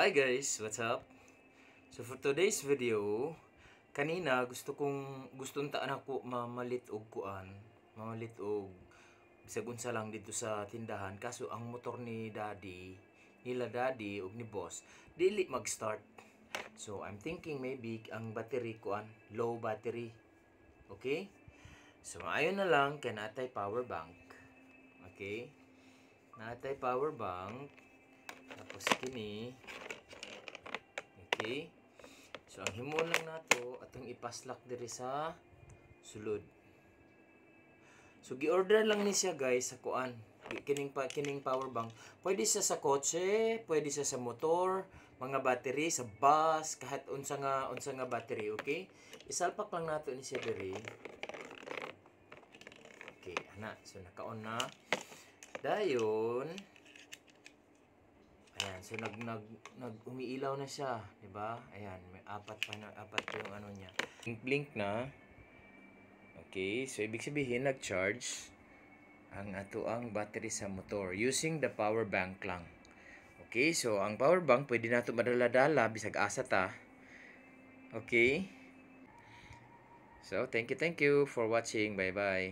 Hi guys, what's up? So for today's video, kanina gusto kong guston taan ako mamalit og kuan, mamalit og bisag unsa lang dito sa tindahan kaso ang motor ni daddy, nila daddy og ni boss dili mag-start. So I'm thinking maybe ang battery kuan, low battery. Okay? So maayon na lang kay natay power bank. Okay? Natay power bank. Tapos kini Okay? So, ang himon lang nato, atong ipaslak diri sa sulod. So, gi-order lang ni siya guys sa kuan. Kining, pa, kining power bank. Pwede siya sa kotse, pwede siya sa motor, mga battery, sa bus, kahit unsa nga, unsa nga battery, okay? Isalpak lang nato ni siya diri. Okay, ana. So, nakaon na. Dayon, Ayan, so nag, nag, nag umiilaw na siya, 'di ba? Ayan, may apat pa na apat yung ano niya. Blink blink na. Okay, so ibig sabihin nag-charge ang atoang battery sa motor using the power bank lang. Okay, so ang power bank pwede nato madala-dala bisag asa ta. Okay? So, thank you, thank you for watching. Bye-bye.